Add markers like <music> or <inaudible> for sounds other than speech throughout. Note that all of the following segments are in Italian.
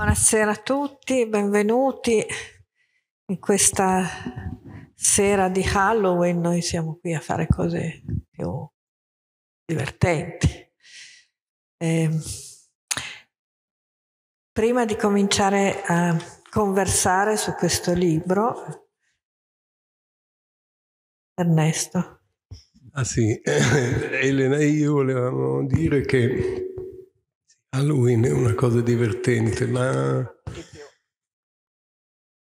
Buonasera a tutti, benvenuti in questa sera di Halloween. Noi siamo qui a fare cose più divertenti. Eh, prima di cominciare a conversare su questo libro, Ernesto. Ah sì, <laughs> Elena e io volevamo dire che Halloween è una cosa divertente, ma,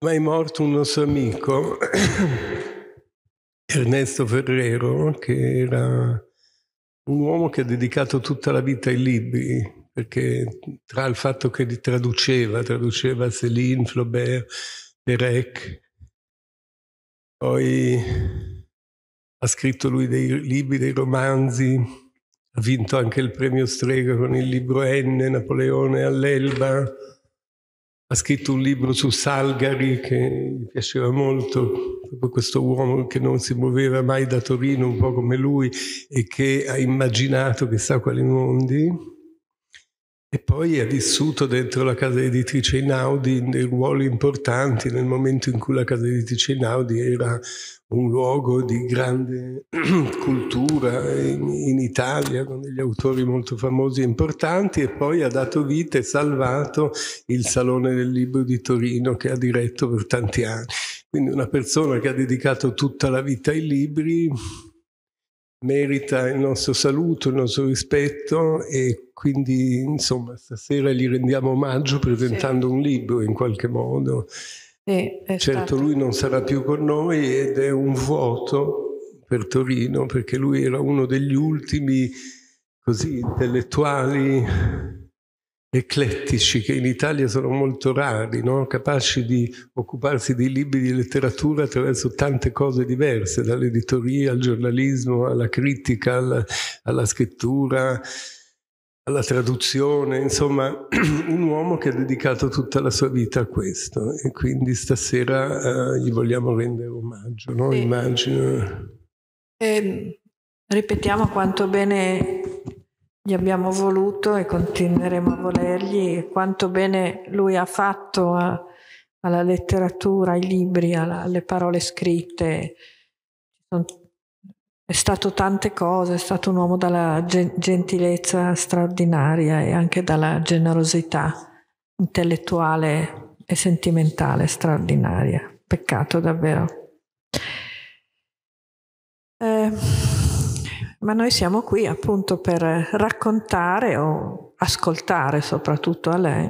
ma è morto un nostro amico, <coughs> Ernesto Ferrero, che era un uomo che ha dedicato tutta la vita ai libri, perché tra il fatto che li traduceva, traduceva Céline, Flaubert, Perec, poi ha scritto lui dei libri, dei romanzi, ha vinto anche il premio Strega con il libro N, Napoleone all'Elba, ha scritto un libro su Salgari che gli piaceva molto, proprio questo uomo che non si muoveva mai da Torino, un po' come lui, e che ha immaginato chissà quali mondi. E poi ha vissuto dentro la casa editrice Inaudi dei ruoli importanti nel momento in cui la casa editrice Inaudi era un luogo di grande <clears throat> cultura in, in, Italia con degli autori molto famosi e importanti e poi ha dato vita e salvato il Salone del Libro di Torino che ha diretto per tanti anni. Quindi una persona che ha dedicato tutta la vita ai libri merita il nostro saluto, il nostro rispetto e quindi insomma stasera gli rendiamo omaggio presentando sì. un libro in qualche modo. Sì, certo stato... lui non sarà più con noi ed è un vuoto per Torino perché lui era uno degli ultimi così intellettuali eclettici che in Italia sono molto rari, no? capaci di occuparsi di libri di letteratura attraverso tante cose diverse, dall'editoria al giornalismo, alla critica, alla, alla scrittura, alla traduzione, insomma <clears throat> un uomo che ha dedicato tutta la sua vita a questo e quindi stasera eh, gli vogliamo rendere omaggio, no? Sì. immagino. E ehm, ripetiamo quanto bene gli abbiamo voluto e continueremo a volergli e quanto bene lui ha fatto a, alla letteratura, ai libri, alla, alle parole scritte. sono è stato tante cose, è stato un uomo dalla gentilezza straordinaria e anche dalla generosità intellettuale e sentimentale straordinaria. Peccato davvero. Eh, ma noi siamo qui appunto per raccontare o ascoltare soprattutto a lei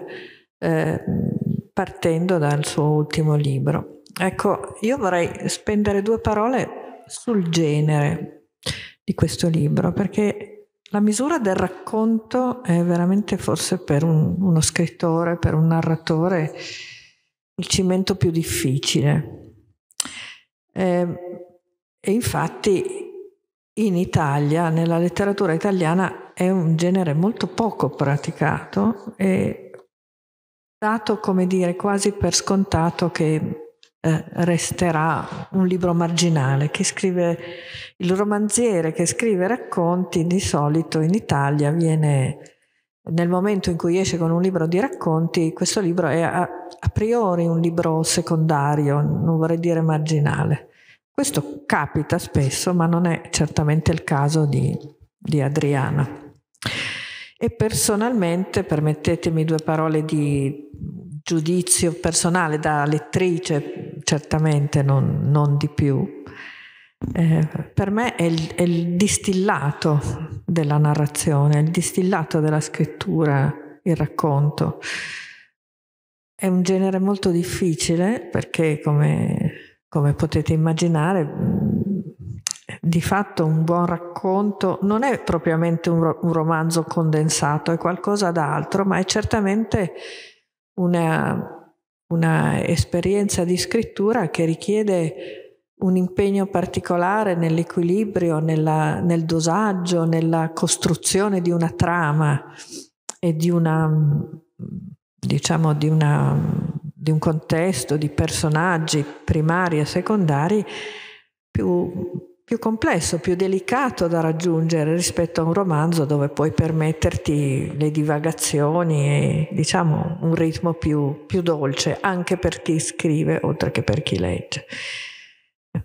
eh, partendo dal suo ultimo libro. Ecco, io vorrei spendere due parole sul genere di questo libro, perché la misura del racconto è veramente forse per un, uno scrittore, per un narratore, il cimento più difficile. Eh, e infatti in Italia, nella letteratura italiana, è un genere molto poco praticato e dato, come dire, quasi per scontato che eh, resterà un libro marginale che scrive il romanziere che scrive racconti di solito in Italia viene nel momento in cui esce con un libro di racconti, questo libro è a, a priori un libro secondario, non vorrei dire marginale. Questo capita spesso, ma non è certamente il caso di, di Adriana. E personalmente, permettetemi due parole di giudizio personale da lettrice, certamente non, non di più. Eh, per me è il, è il, distillato della narrazione, il distillato della scrittura, il racconto. È un genere molto difficile perché, come, come potete immaginare, mm, di fatto un buon racconto non è propriamente un, ro- un romanzo condensato, è qualcosa d'altro, ma è certamente una, una esperienza di scrittura che richiede un impegno particolare nell'equilibrio, nella, nel dosaggio, nella costruzione di una trama e di una, diciamo, di, una, di un contesto di personaggi primari e secondari più più complesso, più delicato da raggiungere rispetto a un romanzo dove puoi permetterti le divagazioni e diciamo un ritmo più, più dolce anche per chi scrive oltre che per chi legge.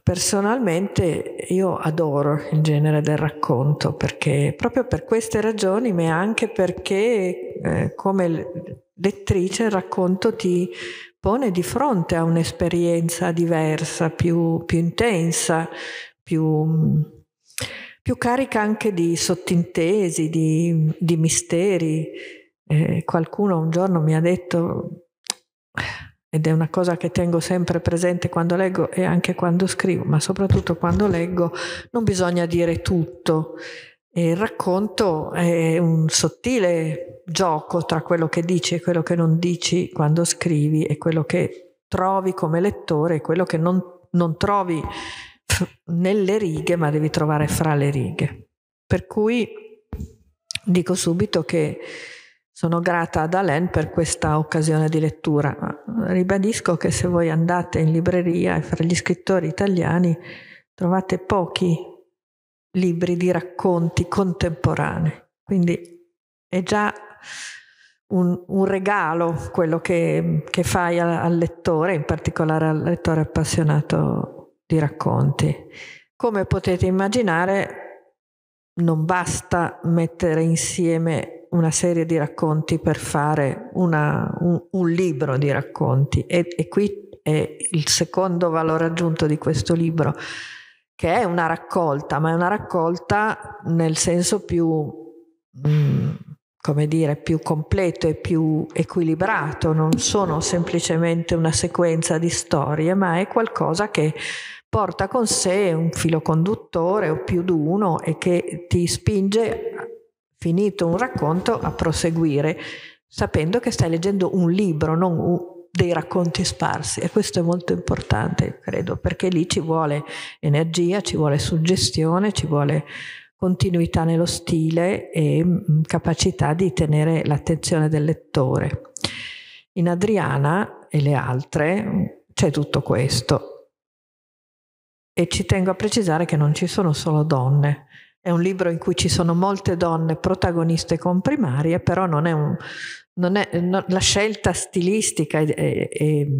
Personalmente io adoro il genere del racconto perché proprio per queste ragioni, ma anche perché eh, come lettrice il racconto ti pone di fronte a un'esperienza diversa, più, più intensa, più, più carica anche di sottintesi, di, di misteri. Eh, qualcuno un giorno mi ha detto, ed è una cosa che tengo sempre presente quando leggo e anche quando scrivo, ma soprattutto quando leggo, non bisogna dire tutto. E il racconto è un sottile gioco tra quello che dici e quello che non dici quando scrivi e quello che trovi come lettore e quello che non, non trovi nelle righe, ma devi trovare fra le righe. Per cui dico subito che sono grata ad Alain per questa occasione di lettura. Ribadisco che se voi andate in libreria e fra gli scrittori italiani trovate pochi libri di racconti contemporanei. Quindi è già un, un regalo quello che, che fai al, al lettore, in particolare al lettore appassionato di racconti. Come potete immaginare, non basta mettere insieme una serie di racconti per fare una, un, un, libro di racconti e, e qui è il secondo valore aggiunto di questo libro, che è una raccolta, ma è una raccolta nel senso più... Mm, come dire, più completo e più equilibrato, non sono semplicemente una sequenza di storie, ma è qualcosa che porta con sé un filo conduttore o più di uno e che ti spinge, finito un racconto, a proseguire, sapendo che stai leggendo un libro, non un, dei racconti sparsi e questo è molto importante, credo, perché lì ci vuole energia, ci vuole suggestione, ci vuole continuità nello stile e mh, mm, capacità di tenere l'attenzione del lettore. In Adriana e le altre mm, c'è tutto questo. E ci tengo a precisare che non ci sono solo donne. È un libro in cui ci sono molte donne protagoniste comprimarie, però non è un, non è, no, la scelta stilistica e, e, e, mm,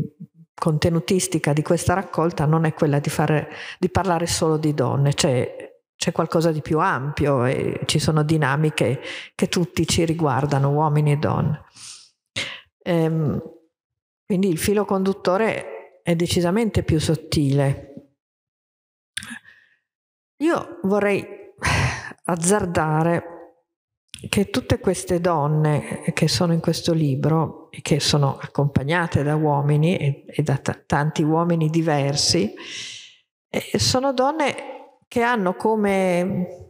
contenutistica di questa raccolta non è quella di, fare, di parlare solo di donne, cioè c'è qualcosa di più ampio e ci sono dinamiche che tutti ci riguardano, uomini e donne. Ehm, quindi il filo conduttore è decisamente più sottile. Io vorrei azzardare che tutte queste donne che sono in questo libro e che sono accompagnate da uomini e, e da t- tanti uomini diversi, eh, sono donne che hanno come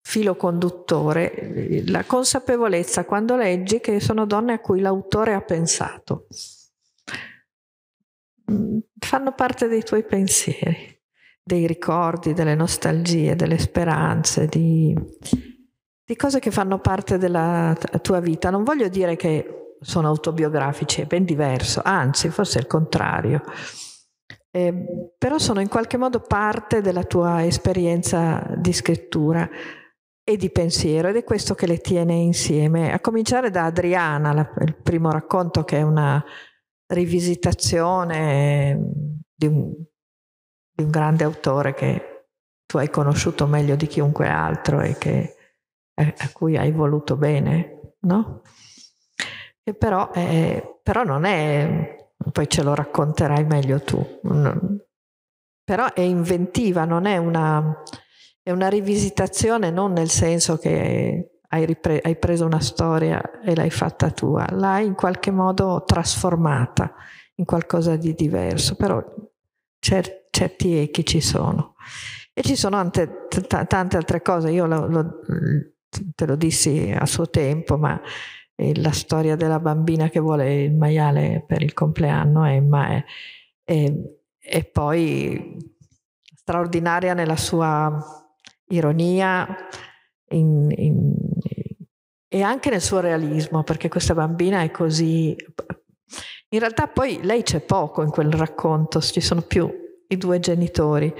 filo conduttore la consapevolezza quando leggi che sono donne a cui l'autore ha pensato. Mm, fanno parte dei tuoi pensieri, dei ricordi, delle nostalgie, delle speranze, di, di cose che fanno parte della tua vita. Non voglio dire che sono autobiografici, è ben diverso, anzi forse è il contrario eh, però sono in qualche modo parte della tua esperienza di scrittura e di pensiero ed è questo che le tiene insieme, a cominciare da Adriana, la, il primo racconto che è una rivisitazione ehm, di un, di un grande autore che tu hai conosciuto meglio di chiunque altro e che, a, eh, a cui hai voluto bene, no? Però, eh, però non è poi ce lo racconterai meglio tu. Però è inventiva, non è una, è una rivisitazione, non nel senso che hai, ripre- hai preso una storia e l'hai fatta tua, l'hai in qualche modo trasformata in qualcosa di diverso, però cer- certi echi ci sono. E ci sono tante, t- tante altre cose, io lo, lo, te lo dissi a suo tempo, ma la storia della bambina che vuole il maiale per il compleanno e, ma, e, e poi straordinaria nella sua ironia in, in, e anche nel suo realismo, perché questa bambina è così... In realtà poi lei c'è poco in quel racconto, ci sono più i due genitori,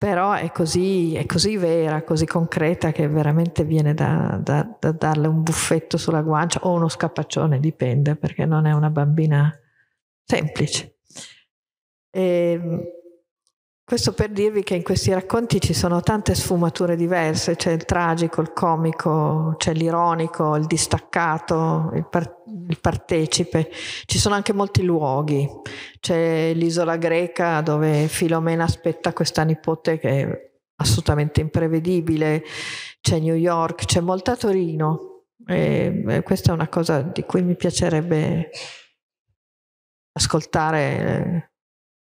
però è così, è così, vera, così concreta che veramente viene da, da, da, darle un buffetto sulla guancia o uno scappaccione, dipende, perché non è una bambina semplice. E ehm, questo per dirvi che in questi racconti ci sono tante sfumature diverse, c'è il tragico, il comico, c'è l'ironico, il distaccato, il, par- il, partecipe, ci sono anche molti luoghi, c'è l'isola greca dove Filomena aspetta questa nipote che è assolutamente imprevedibile, c'è New York, c'è molta Torino e, e questa è una cosa di cui mi piacerebbe ascoltare eh,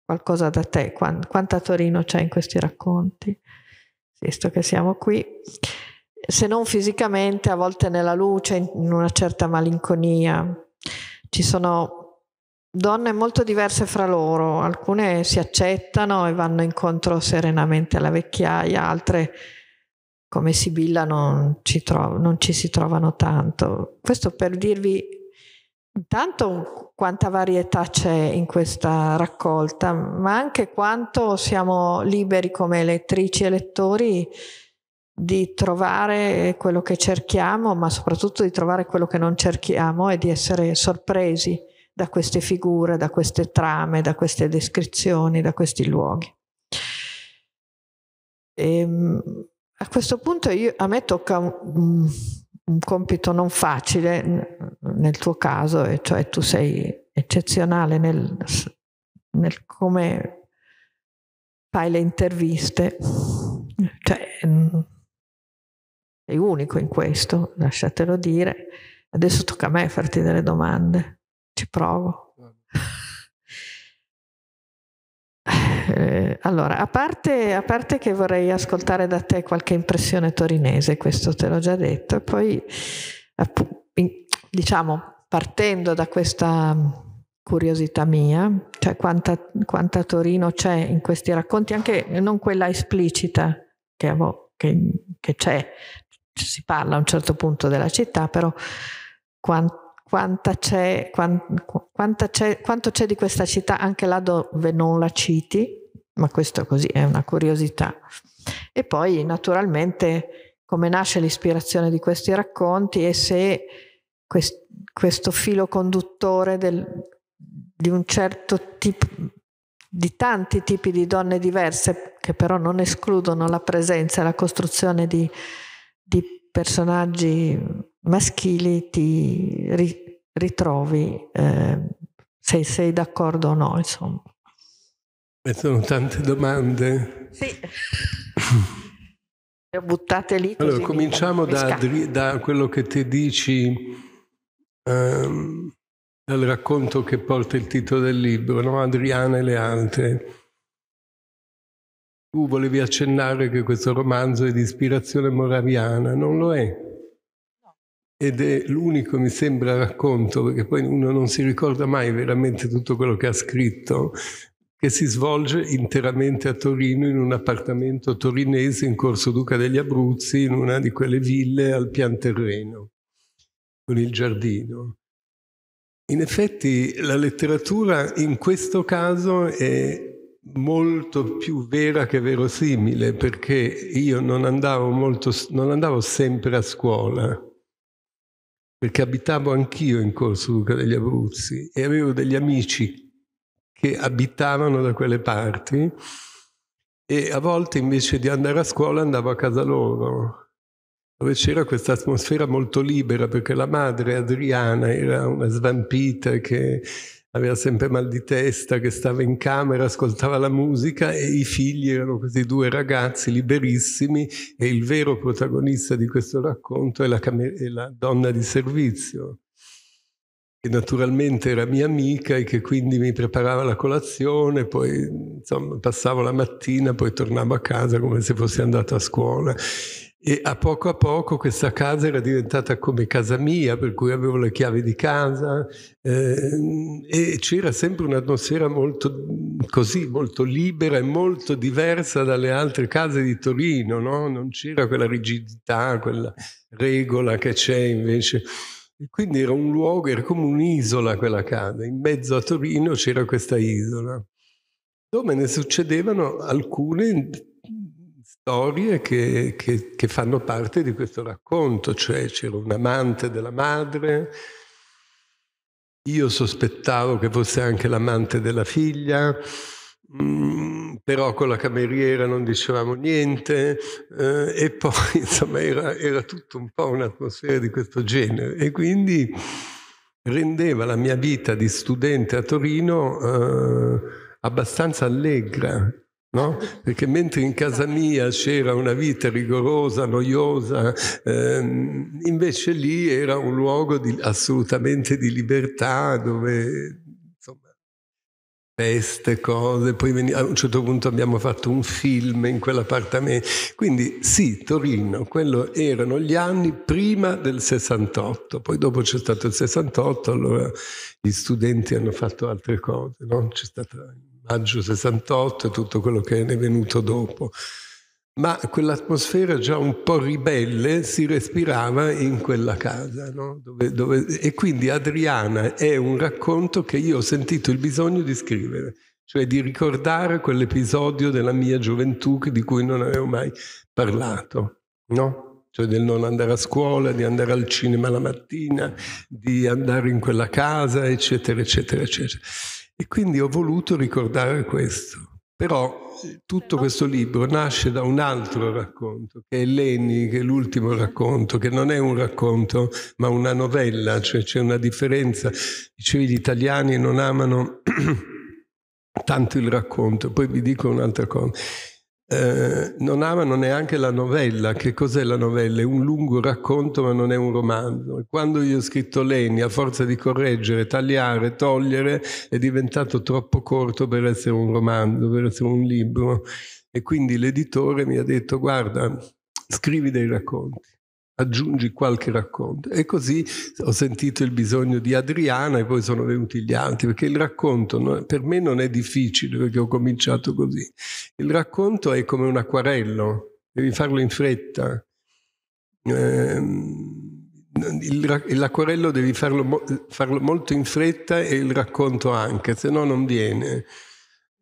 qualcosa da te, Quant- quanta Torino c'è in questi racconti, visto che siamo qui, se non fisicamente, a volte nella luce, in una certa malinconia. Ci sono donne molto diverse fra loro, alcune si accettano e vanno incontro serenamente alla vecchiaia, altre come Sibilla non ci, tro- non ci si trovano tanto. Questo per dirvi intanto quanta varietà c'è in questa raccolta, ma anche quanto siamo liberi come lettrici e lettori di trovare quello che cerchiamo, ma soprattutto di trovare quello che non cerchiamo e di essere sorpresi da queste figure, da queste trame, da queste descrizioni, da questi luoghi. E, ehm, a questo punto io, a me tocca um, un compito non facile nel tuo caso, e cioè tu sei eccezionale nel, nel come fai le interviste, cioè, sei unico in questo, lasciatelo dire. Adesso tocca a me farti delle domande, ci provo. Eh, allora, a parte, a parte, che vorrei ascoltare da te qualche impressione torinese, questo te l'ho già detto, e poi diciamo partendo da questa mm, curiosità mia, cioè quanta, quanta Torino c'è in questi racconti, anche non quella esplicita che, che, che c'è, si parla a un certo punto della città, però quanto quanta c'è, quanta c'è, quanto c'è di questa città anche là dove non la citi ma questo così è una curiosità. E poi naturalmente come nasce l'ispirazione di questi racconti e se quest questo filo conduttore del, di un certo tipo, di tanti tipi di donne diverse, che però non escludono la presenza e la costruzione di, di personaggi maschili, ti ritrovi, eh, se sei d'accordo o no, insomma. E sono tante domande. Sì. Le ho buttate lì. allora, cominciamo da, da, quello che ti dici, um, dal racconto che porta il titolo del libro, no? Adriana e le altre. Tu volevi accennare che questo romanzo è di ispirazione moraviana, non lo è. Ed è l'unico, mi sembra, racconto, perché poi uno non si ricorda mai veramente tutto quello che ha scritto, che si svolge interamente a Torino in un appartamento torinese in Corso Duca degli Abruzzi, in una di quelle ville al pian terreno, con il giardino. In effetti la letteratura in questo caso è molto più vera che verosimile perché io non andavo, molto, non andavo sempre a scuola perché abitavo anch'io in Corso Duca degli Abruzzi e avevo degli amici che abitavano da quelle parti e a volte invece di andare a scuola andavo a casa loro, dove c'era questa atmosfera molto libera perché la madre Adriana era una svampita che aveva sempre mal di testa, che stava in camera, ascoltava la musica e i figli erano questi due ragazzi liberissimi e il vero protagonista di questo racconto è la, è la donna di servizio che naturalmente era mia amica e che quindi mi preparava la colazione, poi insomma, passavo la mattina, poi tornavo a casa come se fossi andato a scuola. E a poco a poco questa casa era diventata come casa mia, per cui avevo le chiavi di casa eh, e c'era sempre un'atmosfera molto così, molto libera e molto diversa dalle altre case di Torino, no? non c'era quella rigidità, quella regola che c'è invece e quindi era un luogo, era come un'isola quella casa, in mezzo a Torino c'era questa isola, dove ne succedevano alcune storie che, che, che fanno parte di questo racconto, cioè c'era un amante della madre, io sospettavo che fosse anche l'amante della figlia, Mm, però con la cameriera non dicevamo niente eh, e poi <laughs> insomma era, era tutto un po' un'atmosfera di questo genere e quindi rendeva la mia vita di studente a Torino eh, abbastanza allegra No? Perché mentre in casa mia c'era una vita rigorosa, noiosa, ehm, invece lì era un luogo di, assolutamente di libertà dove feste, cose, poi veni- a un certo punto abbiamo fatto un film in quell'appartamento. Quindi sì, Torino, quello erano gli anni prima del 68, poi dopo c'è stato il 68, allora gli studenti hanno fatto altre cose, no? c'è stato il maggio 68 e tutto quello che è venuto dopo ma quell'atmosfera già un po' ribelle si respirava in quella casa. No? Dove, dove... E quindi Adriana è un racconto che io ho sentito il bisogno di scrivere, cioè di ricordare quell'episodio della mia gioventù di cui non avevo mai parlato, no? cioè del non andare a scuola, di andare al cinema la mattina, di andare in quella casa, eccetera, eccetera, eccetera. E quindi ho voluto ricordare questo. Però eh, tutto questo libro nasce da un altro racconto, che è Leni, che è l'ultimo racconto, che non è un racconto ma una novella, cioè c'è una differenza. Dicevi gli italiani non amano <clears throat> tanto il racconto. Poi vi dico un'altra cosa. Eh, non amano neanche la novella. Che cos'è la novella? È un lungo racconto, ma non è un romanzo. Quando io ho scritto Leni, a forza di correggere, tagliare, togliere, è diventato troppo corto per essere un romanzo, per essere un libro. E quindi l'editore mi ha detto: Guarda, scrivi dei racconti aggiungi qualche racconto. E così ho sentito il bisogno di Adriana e poi sono venuti gli altri, perché il racconto per me non è difficile, perché ho cominciato così. Il racconto è come un acquarello, devi farlo in fretta. Ehm, l'acquarello devi farlo, farlo molto in fretta e il racconto anche, se no non viene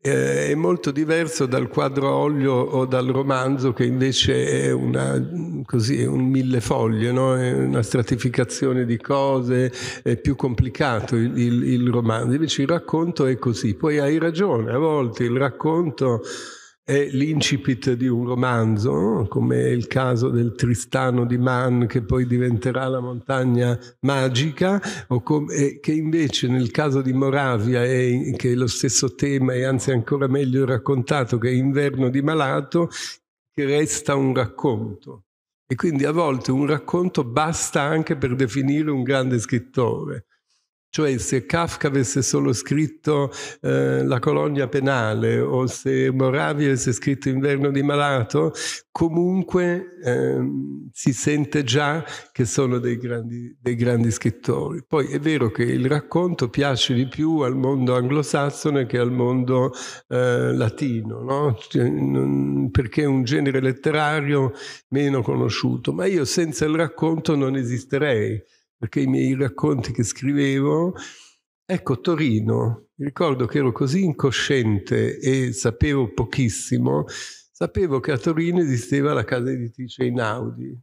eh, è molto diverso dal quadro a olio o dal romanzo che invece è, una, così, è un millefoglio, no? è una stratificazione di cose, è più complicato il, il, il romanzo, invece il racconto è così, poi hai ragione, a volte il racconto è l'incipit di un romanzo, come il caso del Tristano di Mann che poi diventerà la montagna magica, o come, che invece nel caso di Moravia, è, che è lo stesso tema e anzi ancora meglio raccontato, che è Inverno di Malato, che resta un racconto. E quindi a volte un racconto basta anche per definire un grande scrittore. Cioè se Kafka avesse solo scritto eh, La colonia penale o se Moravia avesse scritto Inverno di malato, comunque ehm, si sente già che sono dei grandi, dei grandi scrittori. Poi è vero che il racconto piace di più al mondo anglosassone che al mondo eh, latino, no? Cioè, perché è un genere letterario meno conosciuto, ma io senza il racconto non esisterei perché i miei racconti che scrivevo, ecco Torino, ricordo che ero così incosciente e sapevo pochissimo, sapevo che a Torino esisteva la casa editrice Inaudi.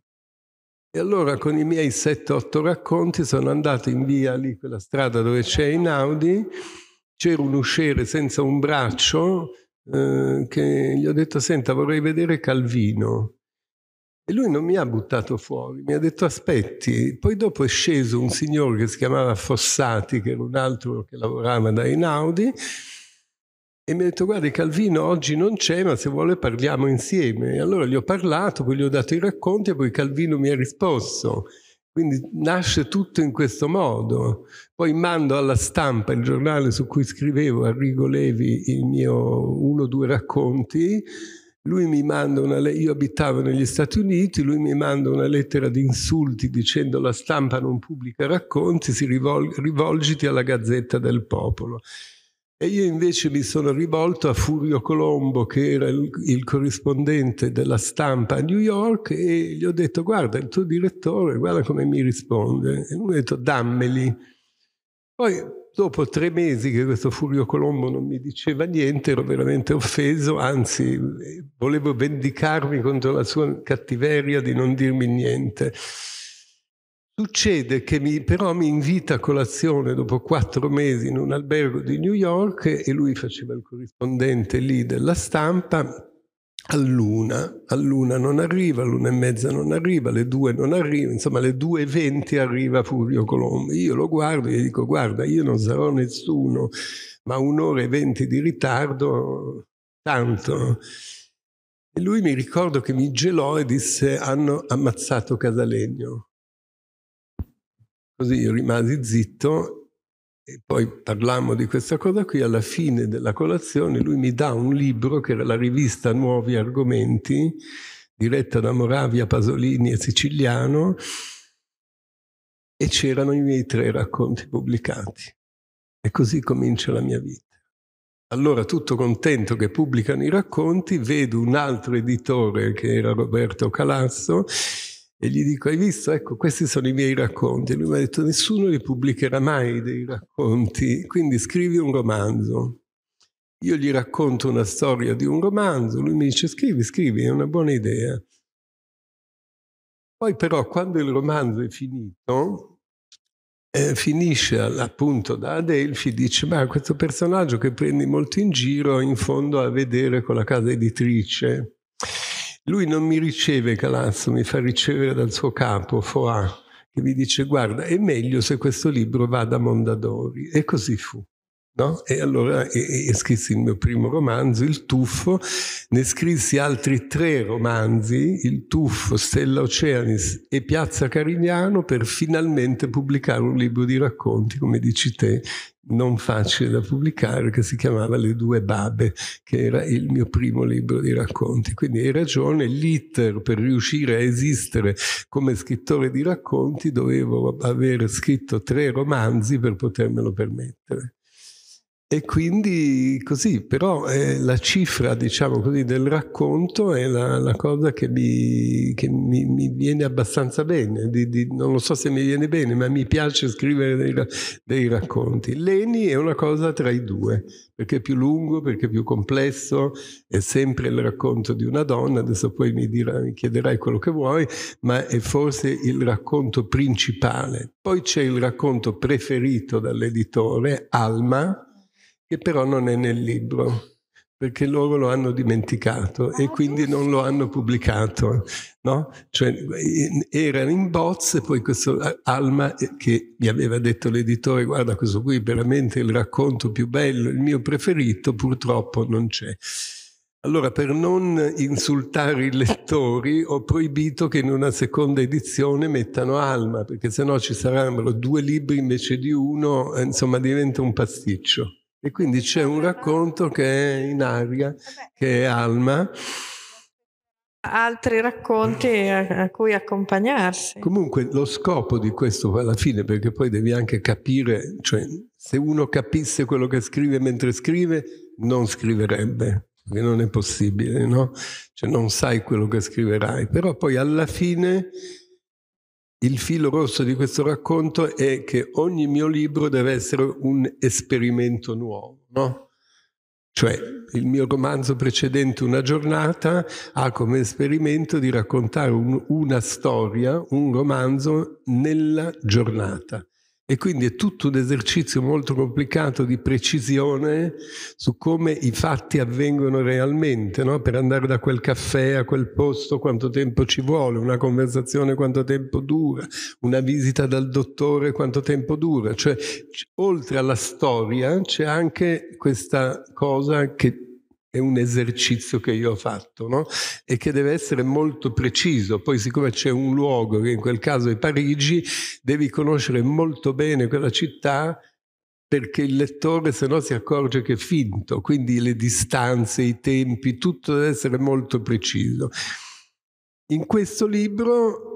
E allora con i miei 7-8 racconti sono andato in via lì, quella strada dove c'è Inaudi, c'era un usciere senza un braccio, eh, che gli ho detto, senta, vorrei vedere Calvino. E lui non mi ha buttato fuori, mi ha detto aspetti. Poi dopo è sceso un signore che si chiamava Fossati, che era un altro che lavorava da Einaudi, e mi ha detto guarda Calvino oggi non c'è ma se vuole parliamo insieme. E allora gli ho parlato, poi gli ho dato i racconti e poi Calvino mi ha risposto. Quindi nasce tutto in questo modo. Poi mando alla stampa il giornale su cui scrivevo, a Rigo Levi, il mio uno o due racconti lui mi manda una lettera, io abitavo negli Stati Uniti, lui mi manda una lettera di insulti dicendo la stampa non pubblica racconti, rivol- rivolgiti alla Gazzetta del Popolo. E io invece mi sono rivolto a Furio Colombo, che era il, il, corrispondente della stampa a New York, e gli ho detto, guarda, il tuo direttore, guarda come mi risponde. E lui mi ha detto, dammeli. Poi Dopo tre mesi che questo Fulvio Colombo non mi diceva niente, ero veramente offeso, anzi volevo vendicarmi contro la sua cattiveria di non dirmi niente. Succede che mi, però mi invita a colazione dopo quattro mesi in un albergo di New York e lui faceva il corrispondente lì della stampa all'una, all'una non arriva, all'una e mezza non arriva, alle due non arriva, insomma alle due e venti arriva Furio Colombo. Io lo guardo e gli dico guarda io non sarò nessuno, ma un'ora e venti di ritardo, tanto. E lui mi ricordo che mi gelò e disse hanno ammazzato Casalegno. Così io rimasi zitto e poi parlammo di questa cosa qui, alla fine della colazione lui mi dà un libro che era la rivista Nuovi Argomenti, diretta da Moravia, Pasolini e Siciliano, e c'erano i miei tre racconti pubblicati. E così comincia la mia vita. Allora, tutto contento che pubblicano i racconti, vedo un altro editore che era Roberto Calasso e gli dico, hai visto? Ecco, questi sono i miei racconti. E lui mi ha detto, nessuno li pubblicherà mai dei racconti, quindi scrivi un romanzo. Io gli racconto una storia di un romanzo, lui mi dice, scrivi, scrivi, è una buona idea. Poi però quando il romanzo è finito, eh, finisce appunto da Adelphi, dice, ma questo personaggio che prendi molto in giro, in fondo ha a vedere con la casa editrice. Lui non mi riceve Calasso, mi fa ricevere dal suo capo, Foà, che mi dice guarda, è meglio se questo libro vada a Mondadori. E così fu. No? E allora scrissi il mio primo romanzo, Il Tuffo, ne scrissi altri tre romanzi, Il Tuffo, Stella Oceanis e Piazza Carignano, per finalmente pubblicare un libro di racconti, come dici te, non facile da pubblicare che si chiamava Le due babbe, che era il mio primo libro di racconti. Quindi hai ragione, l'iter per riuscire a esistere come scrittore di racconti dovevo aver scritto tre romanzi per potermelo permettere. E quindi così, però eh, la cifra, diciamo così, del racconto è la, la cosa che, mi, che mi, mi viene abbastanza bene, di, di, non lo so se mi viene bene, ma mi piace scrivere dei, dei, racconti. Leni è una cosa tra i due, perché è più lungo, perché è più complesso, è sempre il racconto di una donna, adesso poi mi, dirà, mi chiederai quello che vuoi, ma è forse il racconto principale. Poi c'è il racconto preferito dall'editore, Alma, che però non è nel libro perché loro lo hanno dimenticato e ah, quindi non lo hanno pubblicato. No? Cioè, erano in bozze, poi questo eh, Alma eh, che mi aveva detto l'editore guarda questo qui è veramente il racconto più bello, il mio preferito, purtroppo non c'è. Allora, per non insultare i lettori, ho proibito che in una seconda edizione mettano Alma, perché sennò ci saranno due libri invece di uno, eh, insomma diventa un pasticcio. E quindi c'è un racconto che è in aria, che è Alma. Altri racconti a cui accompagnarsi. Comunque lo scopo di questo alla fine, perché poi devi anche capire, cioè se uno capisse quello che scrive mentre scrive, non scriverebbe, perché non è possibile, no? Cioè non sai quello che scriverai, però poi alla fine il filo rosso di questo racconto è che ogni mio libro deve essere un esperimento nuovo, no? Cioè, il mio romanzo precedente, Una giornata, ha come esperimento di raccontare un, una storia, un romanzo nella giornata. E quindi è tutto un esercizio molto complicato di precisione su come i fatti avvengono realmente, no? per andare da quel caffè a quel posto quanto tempo ci vuole, una conversazione quanto tempo dura, una visita dal dottore quanto tempo dura. Cioè, oltre alla storia c'è anche questa cosa che è un esercizio che io ho fatto no? e che deve essere molto preciso. Poi siccome c'è un luogo, che in quel caso è Parigi, devi conoscere molto bene quella città perché il lettore se no si accorge che è finto, quindi le distanze, i tempi, tutto deve essere molto preciso. In questo libro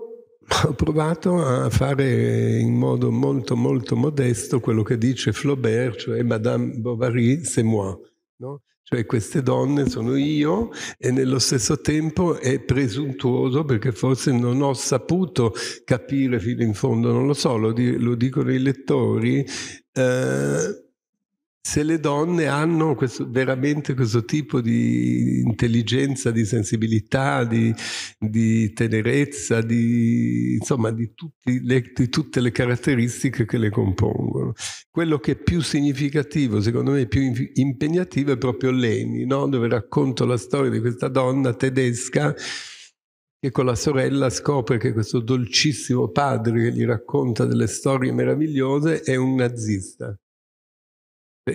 ho provato a fare in modo molto molto modesto quello che dice Flaubert, cioè Madame Bovary, c'est moi. No? Cioè queste donne sono io e nello stesso tempo è presuntuoso perché forse non ho saputo capire fino in fondo, non lo so, lo, di, lo dicono i lettori. Eh, se le donne hanno questo, veramente questo tipo di intelligenza, di sensibilità, di, di tenerezza, di, insomma di, le, di, tutte le caratteristiche che le compongono. Quello che è più significativo, secondo me più impegnativo, è proprio Leni, no? dove racconto la storia di questa donna tedesca che con la sorella scopre che questo dolcissimo padre che gli racconta delle storie meravigliose è un nazista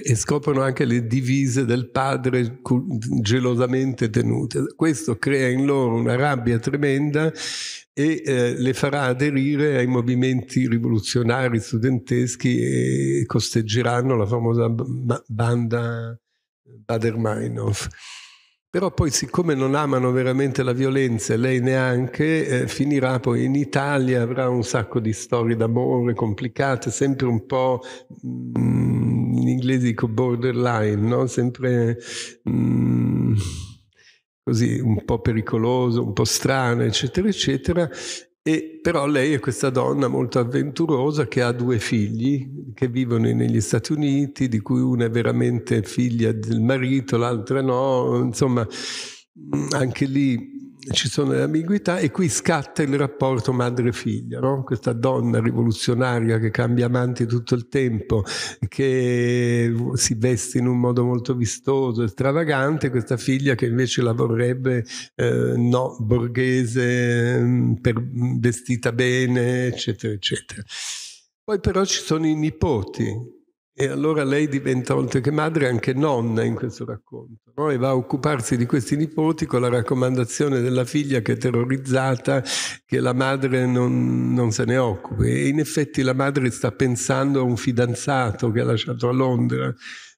e scoprono anche le divise del padre gelosamente tenute. Questo crea in loro una rabbia tremenda e eh, le farà aderire ai movimenti rivoluzionari studenteschi e costeggeranno la famosa banda Bader-Meinhof. Però poi siccome non amano veramente la violenza e lei neanche, eh, finirà poi in Italia, avrà un sacco di storie d'amore complicate, sempre un po', mh, mm, in inglese dico borderline, no? sempre mh, mm, così un po' pericoloso, un po' strano, eccetera, eccetera. E però lei è questa donna molto avventurosa che ha due figli che vivono negli Stati Uniti, di cui una è veramente figlia del marito, l'altra no, insomma anche lì ci sono le ambiguità e qui scatta il rapporto madre-figlia, no? questa donna rivoluzionaria che cambia amanti tutto il tempo, che si veste in un modo molto vistoso e stravagante, questa figlia che invece la vorrebbe eh, no, borghese, mm, per, mm, vestita bene, eccetera, eccetera. Poi però ci sono i nipoti, e allora lei diventa oltre che madre anche nonna in questo racconto no? e va a occuparsi di questi nipoti con la raccomandazione della figlia che è terrorizzata che la madre non, non se ne occupi. E in effetti la madre sta pensando a un fidanzato che ha lasciato a Londra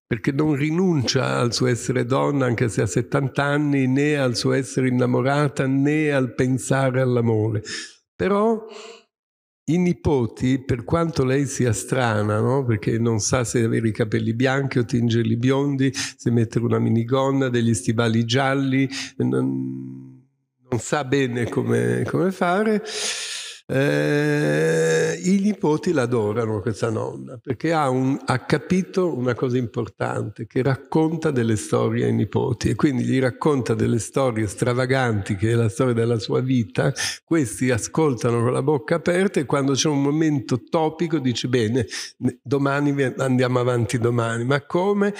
perché non rinuncia al suo essere donna anche se ha 70 anni né al suo essere innamorata né al pensare all'amore. Però i nipoti, per quanto lei sia strana, no? perché non sa se avere i capelli bianchi o tingerli biondi, se mettere una minigonna, degli stivali gialli, non, non sa bene come, come fare, eh, I nipoti l'adorano questa nonna perché ha, un, ha, capito una cosa importante, che racconta delle storie ai nipoti e quindi gli racconta delle storie stravaganti che è la storia della sua vita, questi ascoltano con la bocca aperta e quando c'è un momento topico dice bene, domani andiamo avanti domani, ma come?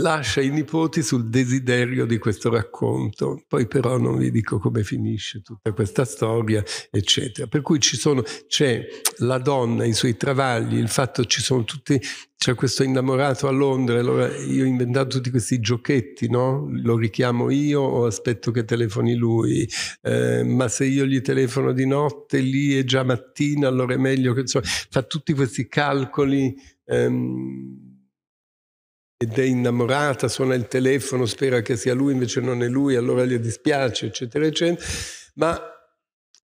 lascia i nipoti sul desiderio di questo racconto. Poi però non vi dico come finisce tutta questa storia, eccetera. Per cui ci sono, c'è la donna, i suoi travagli, il fatto ci sono tutti c'è questo innamorato a Londra, allora io ho inventato tutti questi giochetti, no? Lo richiamo io o aspetto che telefoni lui, eh, ma se io gli telefono di notte, lì è già mattina, allora è meglio che insomma, fa tutti questi calcoli ehm, ed è innamorata, suona il telefono, spera che sia lui, invece non è lui, allora gli dispiace, eccetera, eccetera. Ma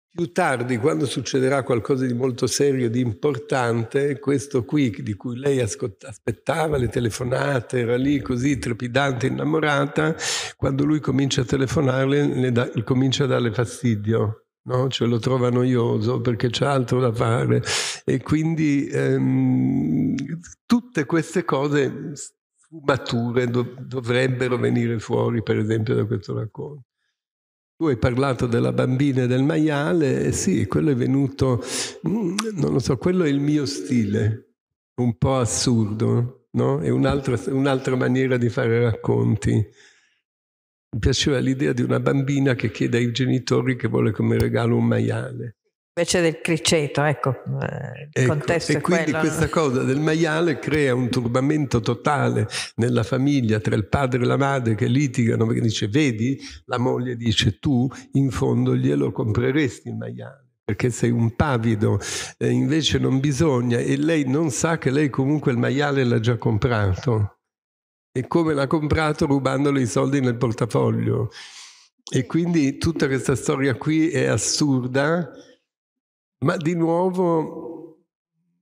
più tardi, quando succederà qualcosa di molto serio, di importante, questo qui di cui lei aspettava le telefonate, era lì così trepidante, innamorata, quando lui comincia a telefonarle, da, comincia a darle fastidio. No? Cioè lo trova noioso perché c'è altro da fare e quindi ehm, tutte queste cose sfumature dovrebbero venire fuori, per esempio, da questo racconto. Tu hai parlato della bambina e del maiale, e sì, quello è venuto, mm, non lo so, quello è il mio stile, un po' assurdo, no? È un'altra, un'altra maniera di fare racconti. Mi piaceva l'idea di una bambina che chiede ai genitori che vuole come regalo un maiale invece del criceto, ecco, eh, il ecco, contesto e quindi quello, questa no? cosa del maiale crea un turbamento totale nella famiglia tra il padre e la madre che litigano perché dice vedi, la moglie dice tu in fondo glielo compreresti il maiale perché sei un pavido, e invece non bisogna e lei non sa che lei comunque il maiale l'ha già comprato e come l'ha comprato rubandole i soldi nel portafoglio e quindi tutta questa storia qui è assurda ma di nuovo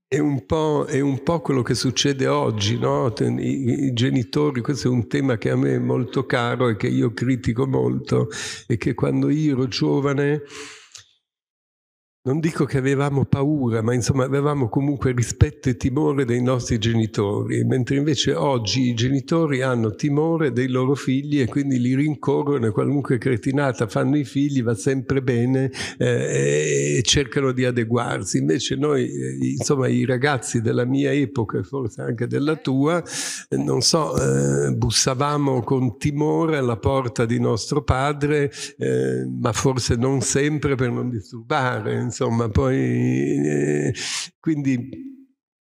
è un po', è un po quello che succede oggi, no? I, I, genitori, questo è un tema che a me è molto caro e che io critico molto, e che quando io ero giovane non dico che avevamo paura, ma insomma avevamo comunque rispetto e timore dei nostri genitori, mentre invece oggi i genitori hanno timore dei loro figli e quindi li rincorrono e qualunque cretinata fanno i figli va sempre bene eh, e cercano di adeguarsi. Invece noi, eh, insomma, i ragazzi della mia epoca e forse anche della tua, eh, non so, eh, bussavamo con timore alla porta di nostro padre, eh, ma forse non sempre per non disturbare. Insomma insomma, poi... Eh, quindi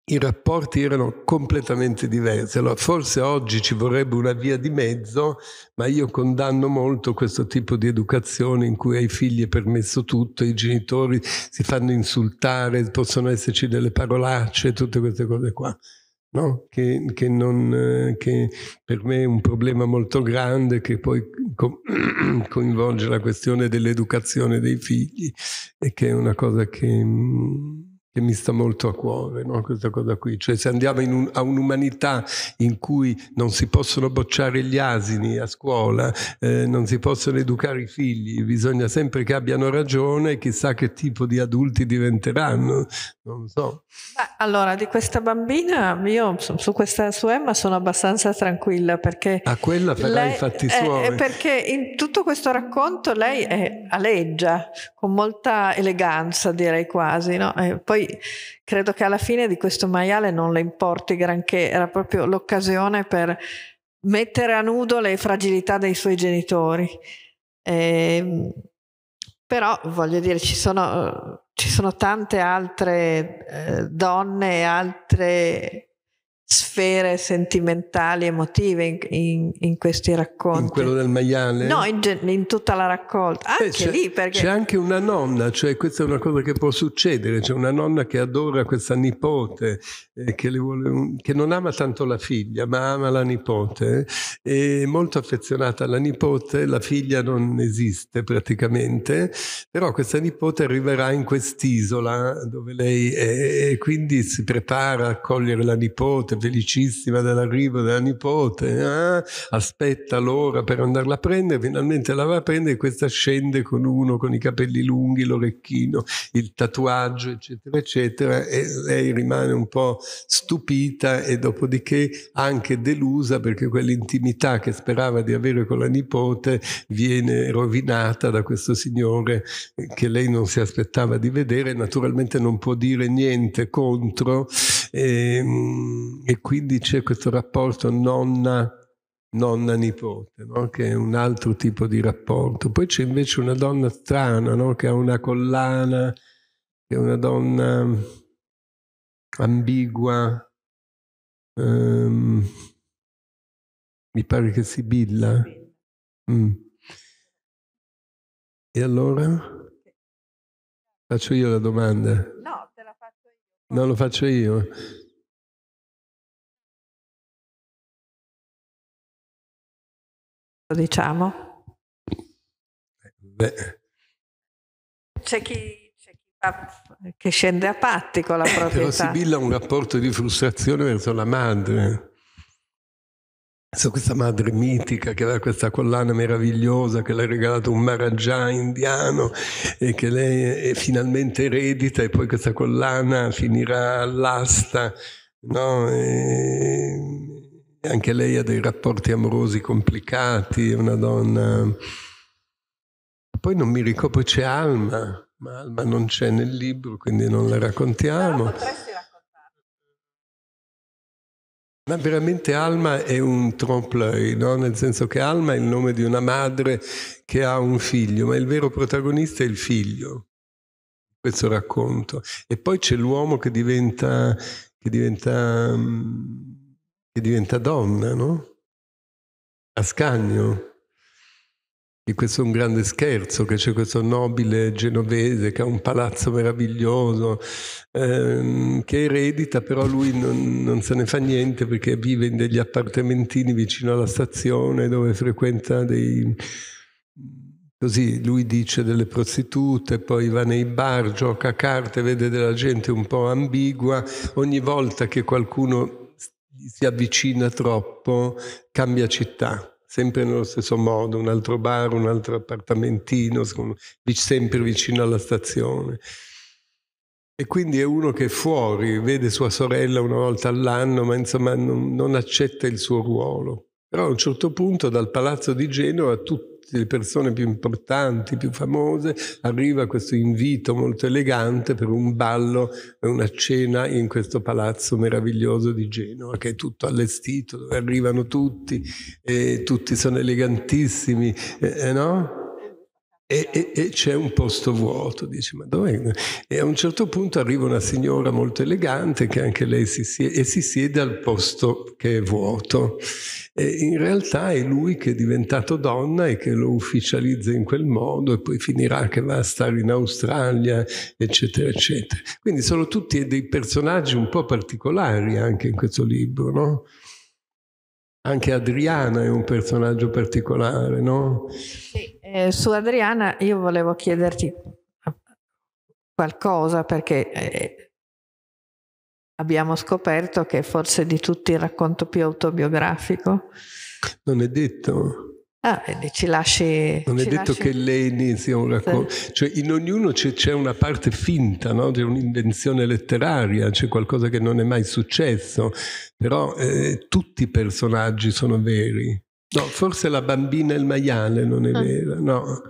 i rapporti erano completamente diversi. Allora, forse oggi ci vorrebbe una via di mezzo, ma io condanno molto questo tipo di educazione in cui ai figli è permesso tutto, i genitori si fanno insultare, possono esserci delle parolacce, tutte queste cose qua no? che, che, non, eh, che, per me è un problema molto grande che poi co- <clears throat> coinvolge la questione dell'educazione dei figli e che è una cosa che... Mh, mm, che mi sta molto a cuore, no? questa cosa qui. Cioè se andiamo un, a un'umanità in cui non si possono bocciare gli asini a scuola, eh, non si possono educare i figli, bisogna sempre che abbiano ragione, chissà che tipo di adulti diventeranno, non so. Beh, allora, di questa bambina, io su questa sua Emma sono abbastanza tranquilla perché... A quella farai i fatti suoi. Perché in tutto questo racconto lei è, aleggia, con molta eleganza direi quasi, no? Eh, poi credo che alla fine di questo maiale non le importi granché, era proprio l'occasione per mettere a nudo le fragilità dei suoi genitori. E, ehm, però voglio dire, ci sono, ci sono tante altre eh, donne, altre sfere sentimentali, emotive in, in, in, questi racconti. In quello del maiale? No, in, in tutta la raccolta. Eh, anche eh, lì perché... C'è anche una nonna, cioè questa è una cosa che può succedere, c'è una nonna che adora questa nipote, eh, che, un... che, non ama tanto la figlia, ma ama la nipote, è molto affezionata alla nipote, la figlia non esiste praticamente, però questa nipote arriverà in quest'isola dove lei è e quindi si prepara a accogliere la nipote felicissima dell'arrivo della nipote, eh? aspetta l'ora per andarla a prendere, finalmente la va a prendere e questa scende con uno con i capelli lunghi, l'orecchino, il tatuaggio, eccetera, eccetera, e lei rimane un po' stupita e dopodiché anche delusa perché quell'intimità che sperava di avere con la nipote viene rovinata da questo signore che lei non si aspettava di vedere, naturalmente non può dire niente contro. E, ehm, e quindi c'è questo rapporto nonna, nonna nipote, no? che è un altro tipo di rapporto. Poi c'è invece una donna strana, no? che ha una collana, che è una donna ambigua. Um, mi pare che Sibilla. Mm. E allora? Faccio io la domanda. No, non lo faccio io. Lo diciamo. Beh. C'è chi, c'è chi va, che scende a patti con la eh, proprietà. Però Sibilla ha un rapporto di frustrazione verso la madre su questa madre mitica che aveva questa collana meravigliosa che le ha regalato un Maharaja indiano e che lei finalmente eredita e poi questa collana finirà all'asta. No? E anche lei ha dei rapporti amorosi complicati, è una donna... Poi non mi ricordo, c'è Alma, ma Alma non c'è nel libro, quindi non la raccontiamo. Però potresti ma veramente Alma è un trompe-l'œil, no? nel senso che Alma è il nome di una madre che ha un figlio, ma il vero protagonista è il figlio, questo racconto. E poi c'è l'uomo che diventa, che diventa, mm, che diventa donna, no? A scagno di questo un grande scherzo, che c'è questo nobile genovese che ha un palazzo meraviglioso, ehm, che eredita, però lui non, non, se ne fa niente perché vive in degli appartamentini vicino alla stazione dove frequenta dei... Così lui dice delle prostitute, poi va nei bar, gioca a carte, vede della gente un po' ambigua, ogni volta che qualcuno si avvicina troppo cambia città sempre nello stesso modo, un altro bar, un altro appartamentino, sempre vicino alla stazione. E quindi è uno che è fuori, vede sua sorella una volta all'anno, ma insomma non, non accetta il suo ruolo. Però a un certo punto dal palazzo di Genova tutti delle persone più importanti, più famose, arriva questo invito molto elegante per un ballo e una cena in questo palazzo meraviglioso di Genova, che è tutto allestito, dove arrivano tutti, e tutti sono elegantissimi, eh, eh no? E, e, e, c'è un posto vuoto, dici, ma dov'è? E a un certo punto arriva una signora molto elegante che anche lei si siede, e si siede al posto che è vuoto. E in realtà è lui che è diventato donna e che lo ufficializza in quel modo e poi finirà che va a stare in Australia, eccetera, eccetera. Quindi sono tutti dei personaggi un po' particolari anche in questo libro, no? Anche Adriana è un personaggio particolare, no? Sì. Eh, su Adriana io volevo chiederti qualcosa perché eh, abbiamo scoperto che forse di tutti il racconto più autobiografico. Non è detto. Ah, quindi ci lasci... Non ci è detto lasci... che lei inizia un racconto, cioè in ognuno c'è, c'è una parte finta, no? c'è un'invenzione letteraria, c'è qualcosa che non è mai successo, però eh, tutti i personaggi sono veri. No, forse la bambina e il maiale non è ah. vero, no.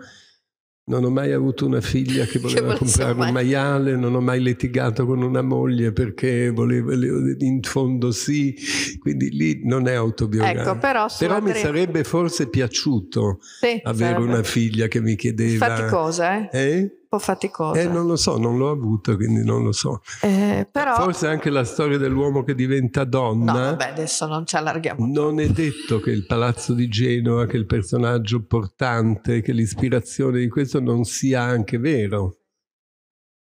Non ho mai avuto una figlia che <laughs> voleva comprare mai. un maiale, non ho mai litigato con una moglie perché voleva, in fondo sì, quindi lì non è autobiografico. Ecco, però, però mi sarebbe forse piaciuto sì, avere sarebbe. una figlia che mi chiedeva... Faticosa, eh? eh? po' faticosa. Eh, non lo so, non l'ho avuto, quindi non lo so. Eh, però... Forse anche la storia dell'uomo che diventa donna. No, vabbè, adesso non ci allarghiamo. Non è detto che il palazzo di Genova, che il personaggio portante, che l'ispirazione di questo non sia anche vero.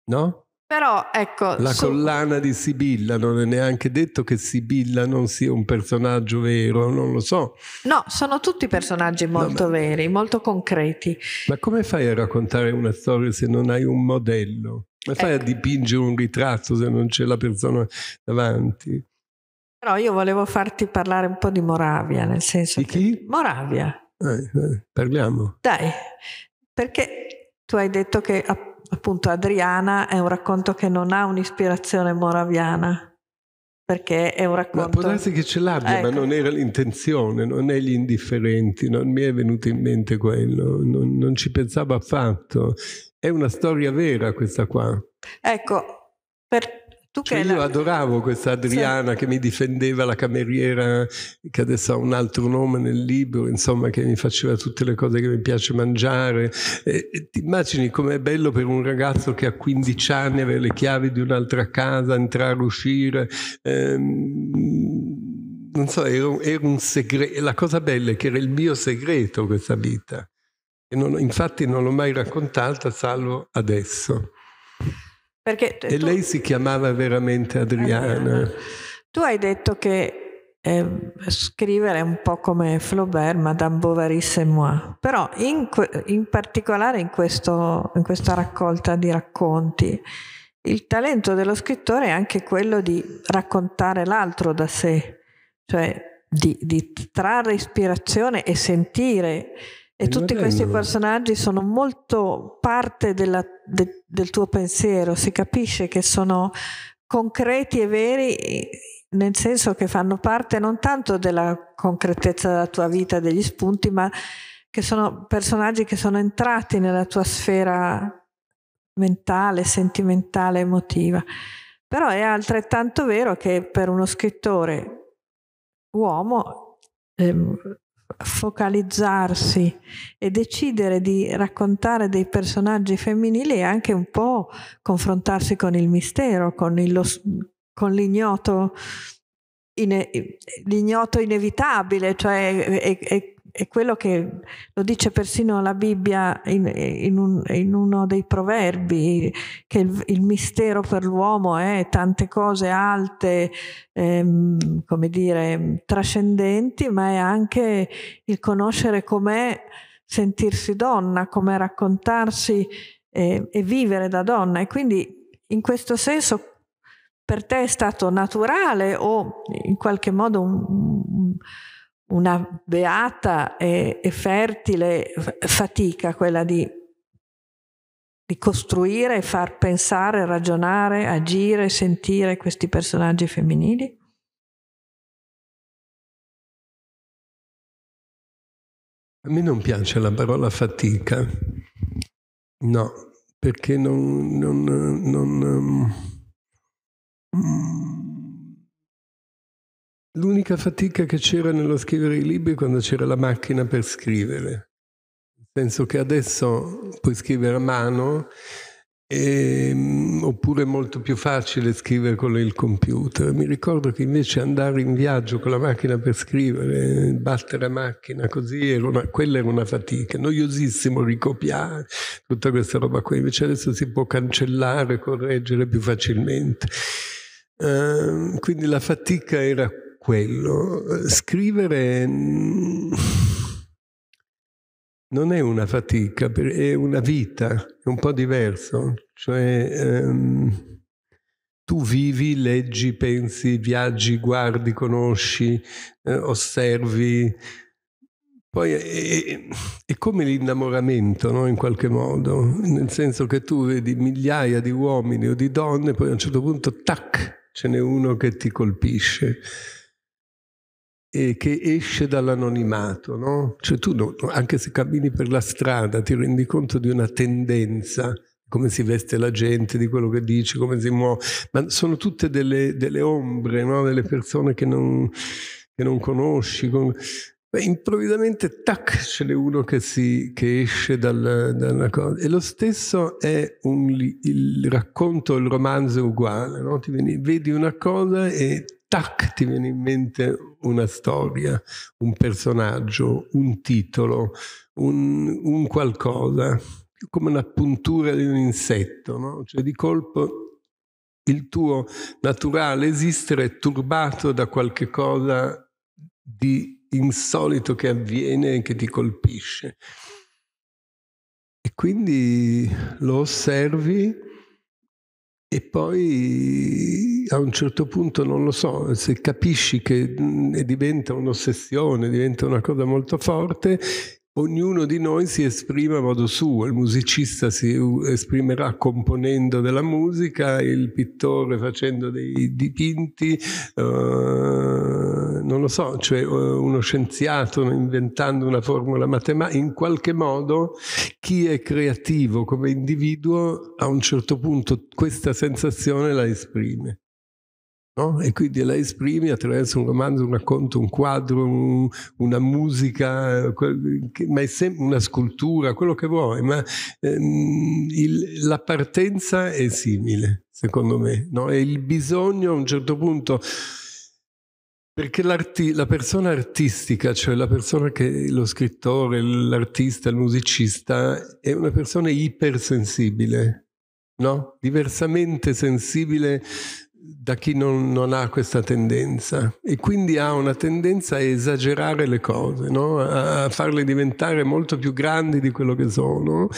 No? Però ecco. La su... collana di Sibilla, non è neanche detto che Sibilla non sia un personaggio vero, non lo so. No, sono tutti personaggi molto no, ma... veri, molto concreti. Ma come fai a raccontare una storia se non hai un modello? Come fai ecco. a dipingere un ritratto se non c'è la persona davanti? Però io volevo farti parlare un po' di Moravia, nel senso. Di chi? Moravia. Eh, eh, parliamo. Dai, perché tu hai detto che appunto appunto Adriana è un racconto che non ha un'ispirazione moraviana perché è un racconto. Ma può darsi che ce l'abbia, ecco. ma non era l'intenzione, non è gli indifferenti, non mi è venuto in mente quello, non, non ci pensavo affatto. È una storia vera questa qua. Ecco, per, tu cioè io la... adoravo questa Adriana sì. che mi difendeva la cameriera, che adesso ha un altro nome nel libro, insomma, che mi faceva tutte le cose che mi piace mangiare. ti immagini com'è bello per un ragazzo che ha 15 anni avere le chiavi di un'altra casa, entrare, uscire. Ehm, non so, era, era un segreto. La cosa bella è che era il mio segreto questa vita. Non, infatti non l'ho mai raccontata, salvo adesso. Perché e lei si chiamava veramente Adriana. Adriana. Tu hai detto che eh, scrivere è un po' come Flaubert, Madame Bovary c'est moi, però in, in particolare in, questo, in questa raccolta di racconti il talento dello scrittore è anche quello di raccontare l'altro da sé, cioè di, di trarre ispirazione e sentire e tutti questi personaggi sono molto parte della, de, del tuo pensiero, si capisce che sono concreti e veri nel senso che fanno parte non tanto della concretezza della tua vita, degli spunti, ma che sono personaggi che sono entrati nella tua sfera mentale, sentimentale, emotiva. Però è altrettanto vero che per uno scrittore uomo ehm, focalizzarsi e decidere di raccontare dei personaggi femminili e anche un po' confrontarsi con il mistero, con, il, con l'ignoto, ine, l'ignoto inevitabile, cioè è, e è quello che lo dice persino la Bibbia in, in, un, in uno dei proverbi, che il, il mistero per l'uomo è tante cose alte, ehm, come dire, trascendenti, ma è anche il conoscere com'è sentirsi donna, com'è raccontarsi eh, e vivere da donna. E quindi in questo senso per te è stato naturale o in qualche modo un, un una beata e, e fertile fatica quella di, di costruire e far pensare, ragionare, agire, sentire questi personaggi femminili? A me non piace la parola fatica, no, perché non, non, non um, L'unica fatica che c'era nello scrivere i libri è quando c'era la macchina per scrivere. Nel senso che adesso puoi scrivere a mano e, ehm, oppure è molto più facile scrivere con il computer. Mi ricordo che invece andare in viaggio con la macchina per scrivere, battere la macchina così, era una, quella era una fatica, noiosissimo ricopiare tutta questa roba qua. Invece adesso si può cancellare, correggere più facilmente. Uh, quindi la fatica era quello. Scrivere non è una fatica, è una vita, è un po' diverso. Cioè, ehm, tu vivi, leggi, pensi, viaggi, guardi, conosci, eh, osservi. Poi è, è come l'innamoramento, no? in qualche modo, nel senso che tu vedi migliaia di uomini o di donne, poi a un certo punto, tac, ce n'è uno che ti colpisce eh, che esce dall'anonimato, no? Cioè tu, anche se cammini per la strada, ti rendi conto di una tendenza, come si veste la gente, di quello che dici, come si muove, ma sono tutte delle, delle ombre, no? Delle persone che non, che non conosci. Con... Beh, improvvisamente, tac, ce n'è uno che, si, che esce dal, dalla cosa. E lo stesso è un, il racconto, il romanzo uguale, no? Ti vedi una cosa e tac, ti viene in mente una storia, un personaggio, un titolo, un, un qualcosa, come una puntura di un insetto, no? Cioè di colpo il tuo naturale esistere è turbato da qualche cosa di insolito che avviene e che ti colpisce. E quindi lo osservi e poi a un certo punto, non lo so, se capisci che mm, diventa un'ossessione, diventa una cosa molto forte, ognuno di noi si esprime a modo suo, il musicista si esprimerà componendo della musica, il pittore facendo dei dipinti. Uh non lo so, cioè eh, uno scienziato inventando una formula matematica, in qualche modo chi è creativo come individuo a un certo punto questa sensazione la esprime. No? E quindi la esprimi attraverso un romanzo, un racconto, un quadro, un, una musica, eh, ma è sempre una scultura, quello che vuoi, ma ehm, il, la partenza è simile, secondo me, no? e il bisogno a un certo punto perché la persona artistica, cioè la persona che lo scrittore, l'artista, il musicista, è una persona ipersensibile, no? diversamente sensibile da chi non, non, ha questa tendenza e quindi ha una tendenza a esagerare le cose, no? a farle diventare molto più grandi di quello che sono.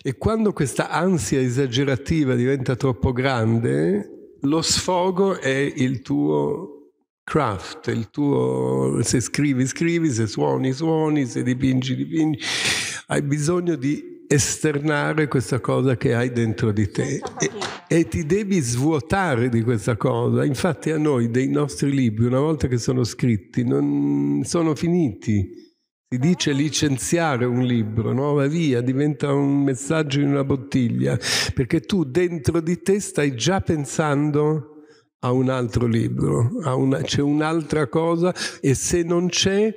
E quando questa ansia esagerativa diventa troppo grande, lo sfogo è il tuo craft, il tuo se scrivi scrivi, se suoni suoni, se dipingi dipingi, hai bisogno di esternare questa cosa che hai dentro di te e, e ti devi svuotare di questa cosa. Infatti a noi dei nostri libri, una volta che sono scritti, non sono finiti. Si dice ah. licenziare un libro, no? va via, diventa un messaggio in una bottiglia, perché tu dentro di te stai già pensando a un altro libro, una, c'è un'altra cosa e se non c'è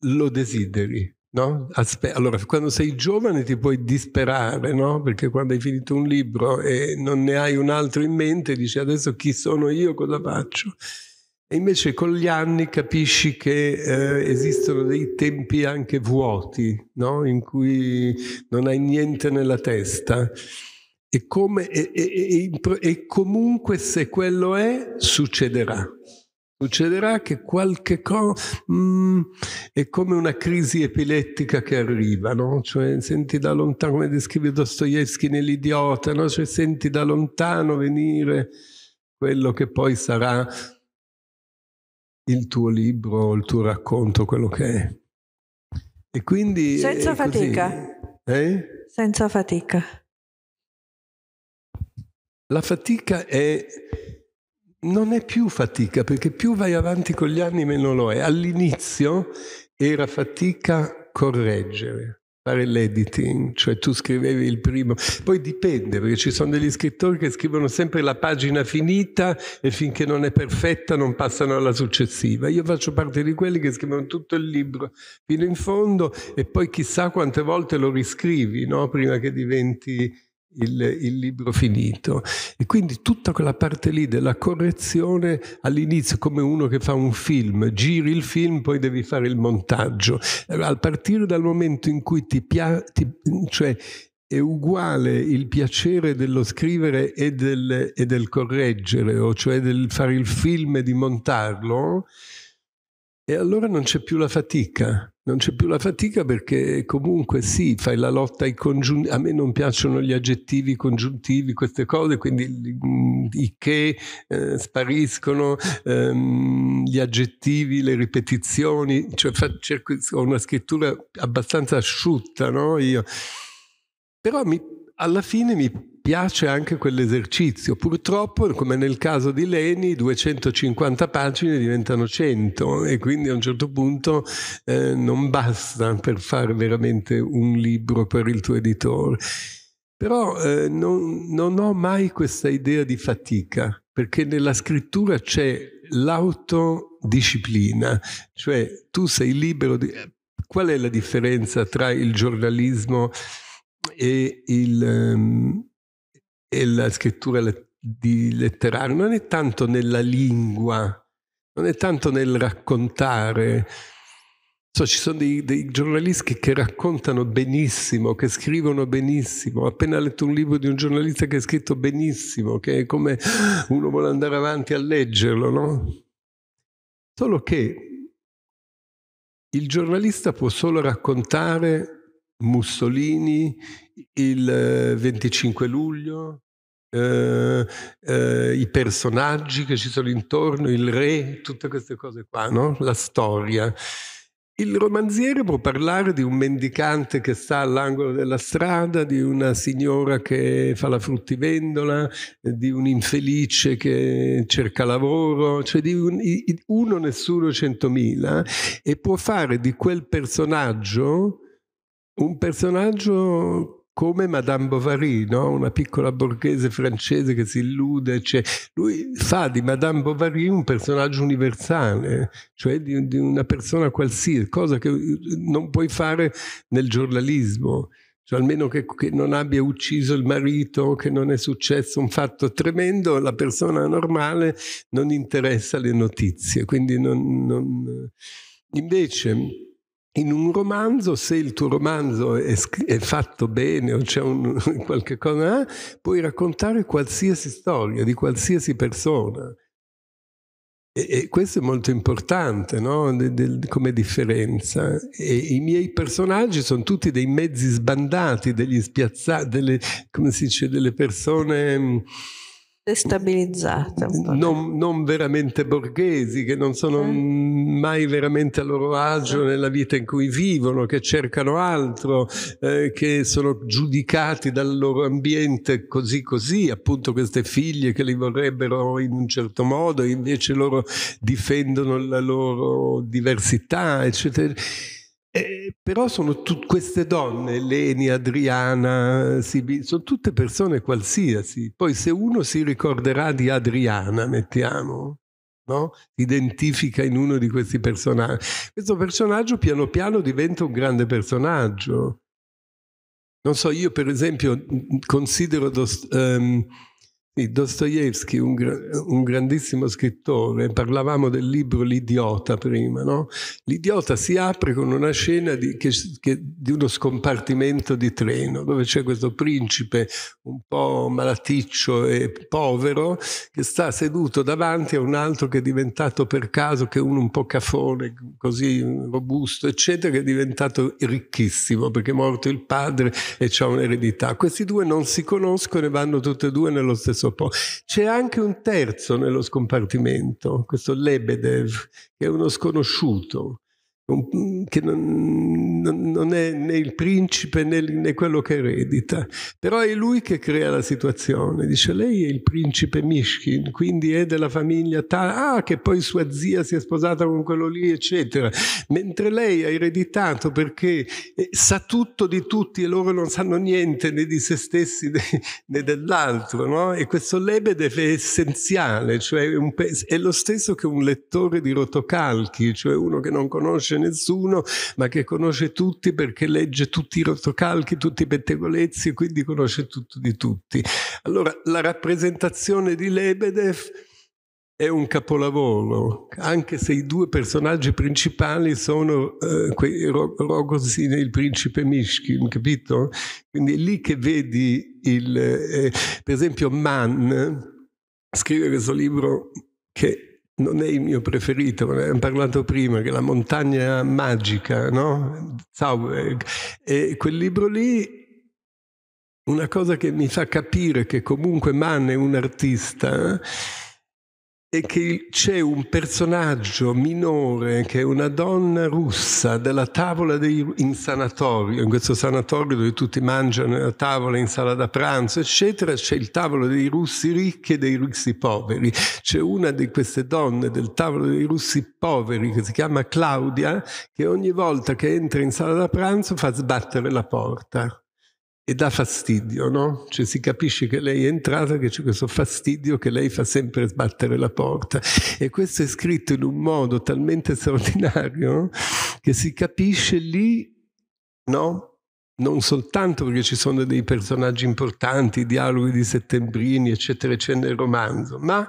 lo desideri. No? Aspe- allora, quando sei giovane ti puoi disperare, no? perché quando hai finito un libro e non ne hai un altro in mente, dici adesso chi sono io, cosa faccio? E invece con gli anni capisci che eh, esistono dei tempi anche vuoti, no? in cui non hai niente nella testa e, come, e, e, e, comunque se quello è, succederà. Succederà che qualche cosa mm, è come una crisi epilettica che arriva, no? Cioè senti da lontano, come descrive Dostoevsky nell'idiota, no? Cioè senti da lontano venire quello che poi sarà il tuo libro, il tuo racconto, quello che è. E quindi... Senza fatica. Eh? Senza fatica la fatica è, non è più fatica, perché più vai avanti con gli anni meno lo è. All'inizio era fatica correggere, fare l'editing, cioè tu scrivevi il primo, poi dipende perché ci sono degli scrittori che scrivono sempre la pagina finita e finché non è perfetta non passano alla successiva. Io faccio parte di quelli che scrivono tutto il libro fino in fondo e poi chissà quante volte lo riscrivi, no? prima che diventi il, il, libro finito. E quindi tutta quella parte lì della correzione all'inizio, come uno che fa un film, giri il film, poi devi fare il montaggio. a partire dal momento in cui ti piace, cioè è uguale il piacere dello scrivere e del, e del correggere, o cioè del fare il film e di montarlo, e allora non c'è più la fatica non c'è più la fatica perché comunque sì, fai la lotta ai congiuntivi, a me non piacciono gli aggettivi congiuntivi, queste cose, quindi mm, i che eh, spariscono, ehm, gli aggettivi, le ripetizioni, cioè fa, cerco, ho una scrittura abbastanza asciutta, no? Io. Però mi, alla fine mi piace anche quell'esercizio. Purtroppo, come nel caso di Leni, 250 pagine diventano 100 e quindi a un certo punto eh, non basta per fare veramente un libro per il tuo editore. Però eh, non, non ho mai questa idea di fatica, perché nella scrittura c'è l'autodisciplina, cioè tu sei libero di... Qual è la differenza tra il giornalismo e il, um, e la scrittura di letterario non è tanto nella lingua, non è tanto nel raccontare. So, ci sono dei, dei giornalisti che raccontano benissimo, che scrivono benissimo. Ho appena letto un libro di un giornalista che ha scritto benissimo, che è come uno vuole andare avanti a leggerlo, no? Solo che il giornalista può solo raccontare Mussolini, il 25 eh, luglio, eh, eh, i personaggi che ci sono intorno, il re, tutte queste cose qua, no? la storia. Il romanziere può parlare di un mendicante che sta all'angolo della strada, di una signora che fa la fruttivendola, di un infelice che cerca lavoro, cioè di un, uno, nessuno, centomila, e può fare di quel personaggio un personaggio come Madame Bovary, no? una piccola borghese francese che si illude, cioè, lui fa di Madame Bovary un personaggio universale, cioè di, di una persona qualsiasi, cosa che non puoi fare nel giornalismo. Cioè, almeno che, che, non abbia ucciso il marito, che non è successo un fatto tremendo, la persona normale non interessa le notizie. Quindi non, non... Invece, in un romanzo, se il tuo romanzo è, è fatto bene o c'è un, qualche cosa, puoi raccontare qualsiasi storia di qualsiasi persona. E, e questo è molto importante no? de, de, come differenza. E I miei personaggi sono tutti dei mezzi sbandati, degli spiazzati, delle, come si dice, delle persone destabilizzata. Non, non, veramente borghesi, che non sono eh. mai veramente a loro agio nella vita in cui vivono, che cercano altro, eh, che sono giudicati dal loro ambiente così così, appunto queste figlie che li vorrebbero in un certo modo, invece loro difendono la loro diversità, eccetera. Eh, però sono tutte queste donne, Leni, Adriana, Sibi, sono tutte persone qualsiasi. Poi se uno si ricorderà di Adriana, mettiamo, no? identifica in uno di questi personaggi. Questo personaggio piano piano diventa un grande personaggio. Non so, io per esempio considero... Dost- um, sì, Dostoevsky, un, gra- un, grandissimo scrittore, parlavamo del libro L'idiota prima, no? L'idiota si apre con una scena di, che, che, di, uno scompartimento di treno dove c'è questo principe un po' malaticcio e povero che sta seduto davanti a un altro che è diventato per caso, che è uno un po' cafone, così robusto, eccetera, che è diventato ricchissimo perché è morto il padre e c'è un'eredità. Questi due non si conoscono e vanno tutti e due nello stesso terzo posto. C'è anche un terzo nello scompartimento, questo Lebedev, che è uno sconosciuto, che non, non, è né il principe né, né quello che eredita, però è lui che crea la situazione, dice lei è il principe Mishkin, quindi è della famiglia tale, ah che poi sua zia si è sposata con quello lì, eccetera, mentre lei ha ereditato perché eh, sa tutto di tutti e loro non sanno niente né di se stessi né dell'altro, no? e questo Lebedev è essenziale, cioè è lo stesso che un lettore di rotocalchi, cioè uno che non conosce nessuno, ma che conosce tutti perché legge tutti i rotocalchi, tutti i pettegolezzi e quindi conosce tutto di tutti. Allora, la rappresentazione di Lebedev è un capolavoro, anche se i due personaggi principali sono eh, quei Rogozin e il principe Mishkin, capito? Quindi è lì che vedi, il, eh, per esempio, Mann scrive questo libro che non è il mio preferito, ne abbiamo parlato prima, che è La montagna magica, no? Zauberg. Eh, e quel libro lì, una cosa che mi fa capire che comunque Mann è un artista, è che c'è un personaggio minore che è una donna russa della tavola dei, in sanatorio, in questo sanatorio dove tutti mangiano a tavola in sala da pranzo, eccetera, c'è il tavolo dei russi ricchi e dei russi poveri. C'è una di queste donne del tavolo dei russi poveri che si chiama Claudia, che ogni volta che entra in sala da pranzo fa sbattere la porta e dà fastidio, no? Cioè si capisce che lei è entrata, che c'è questo fastidio che lei fa sempre sbattere la porta. E questo è scritto in un modo talmente straordinario che si capisce lì, no? Non soltanto perché ci sono dei personaggi importanti, i dialoghi di Settembrini, eccetera, c'è nel romanzo, ma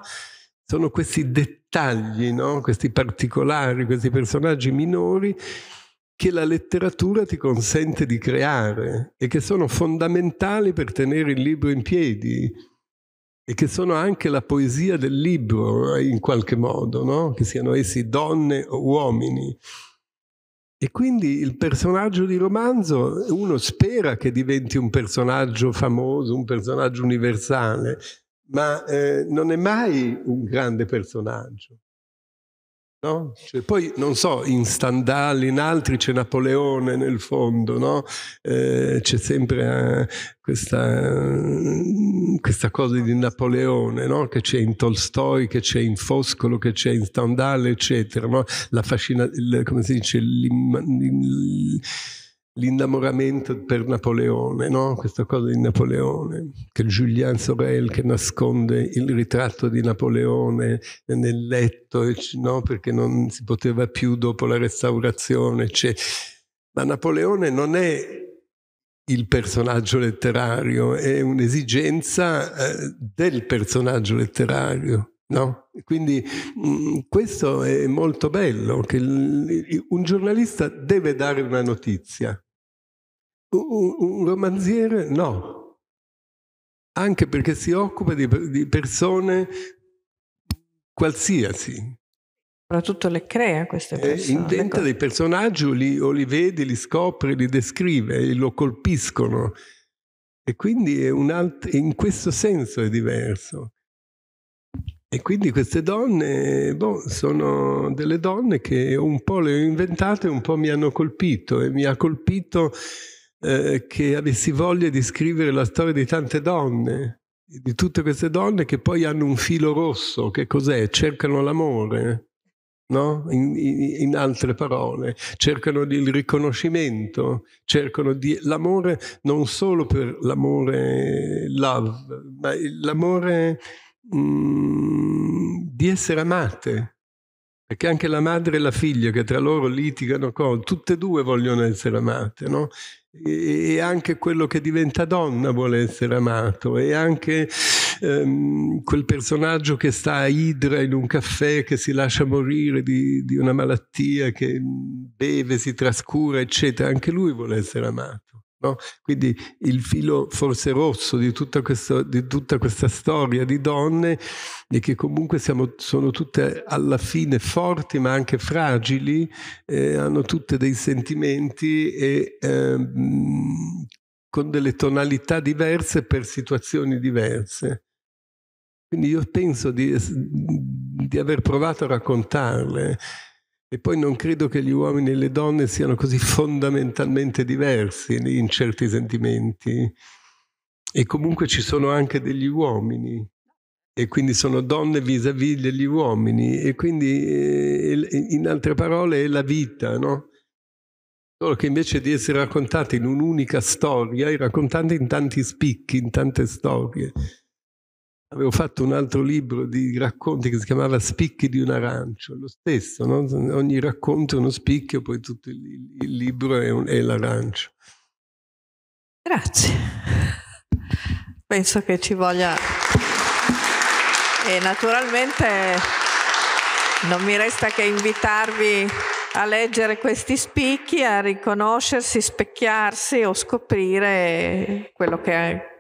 sono questi dettagli, no? questi particolari, questi personaggi minori che la letteratura ti consente di creare e che sono fondamentali per tenere il libro in piedi e che sono anche la poesia del libro eh, in qualche modo, no? che siano essi donne o uomini. E quindi il personaggio di romanzo, uno spera che diventi un personaggio famoso, un personaggio universale, ma eh, non è mai un grande personaggio. No? Cioè, poi non so, in Stendhal, in altri c'è Napoleone nel fondo, no? eh, c'è sempre eh, questa, mm, questa, cosa di Napoleone no? che c'è in Tolstoi, che c'è in Foscolo, che c'è in Stendhal, eccetera. La fascina, il, come si dice, l'im, l'innamoramento per Napoleone, no? questa cosa di Napoleone, che Julian Sorel che nasconde il ritratto di Napoleone nel letto, no? perché non si poteva più dopo la restaurazione. Cioè. Ma Napoleone non è il personaggio letterario, è un'esigenza eh, del personaggio letterario. No? Quindi mh, mm, questo è molto bello, che un giornalista deve dare una notizia, un romanziere no, anche perché si occupa di, di persone qualsiasi. Soprattutto le crea queste eh, persone. Eh, inventa ecco. dei personaggi o li, o li vede, li scopre, li descrive e lo colpiscono. E quindi alt- in questo senso è diverso. E quindi queste donne boh, sono delle donne che un po' le ho inventate, un po' mi hanno colpito e mi ha colpito eh, che avessi voglia di scrivere la storia di tante donne, di tutte queste donne che poi hanno un filo rosso, che cos'è? Cercano l'amore, no? in, in, in altre parole, cercano il riconoscimento, cercano di, l'amore non solo per l'amore love, ma l'amore mh, mm, di essere amate perché anche la madre e la figlia che tra loro litigano, tutte e due vogliono essere amate, no? E anche quello che diventa donna vuole essere amato, e anche ehm, quel personaggio che sta a Idra in un caffè, che si lascia morire di, di una malattia, che beve, si trascura, eccetera, anche lui vuole essere amato. No? Quindi il filo forse rosso di tutta, questa, di tutta questa storia di donne è che comunque siamo, sono tutte alla fine forti ma anche fragili, eh, hanno tutte dei sentimenti e eh, con delle tonalità diverse per situazioni diverse. Quindi io penso di, di aver provato a raccontarle. E poi non credo che gli uomini e le donne siano così fondamentalmente diversi in certi sentimenti. E comunque ci sono anche degli uomini, e quindi sono donne vis-à-vis degli uomini, e quindi eh, in altre parole è la vita, no? Solo che invece di essere raccontate in un'unica storia, è raccontata in tanti spicchi, in tante storie avevo fatto un altro libro di racconti che si chiamava Spicchi di un arancio, lo stesso, no? ogni racconto è uno spicchio, poi tutto il, il libro è, un, è l'arancio. Grazie. Penso che ci voglia... E naturalmente non mi resta che invitarvi a leggere questi spicchi, a riconoscersi, specchiarsi o scoprire quello che è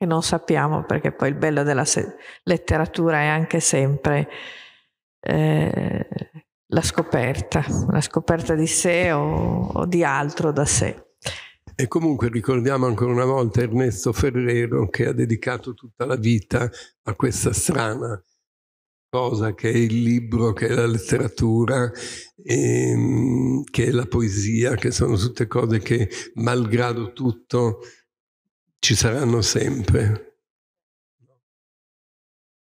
che non sappiamo, perché poi il bello della se- letteratura è anche sempre eh, la scoperta, la scoperta di sé o, o di altro da sé. E comunque ricordiamo ancora una volta Ernesto Ferrero che ha dedicato tutta la vita a questa strana cosa che è il libro, che è la letteratura, ehm, che è la poesia, che sono tutte cose che malgrado tutto ci saranno sempre.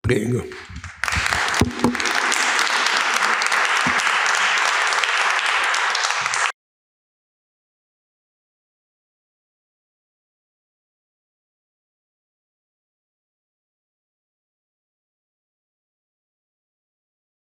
Prego.